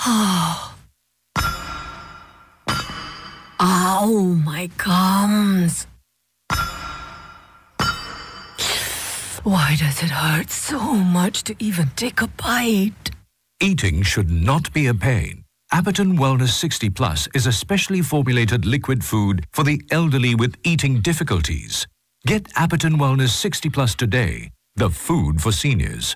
Ah. Ah, oh. Ow, my gums. Why does it hurt so much to even take a bite? Eating should not be a pain. Aberton Wellness 60 Plus is a specially formulated liquid food for the elderly with eating difficulties. Get Aberton Wellness 60 Plus today, the food for seniors.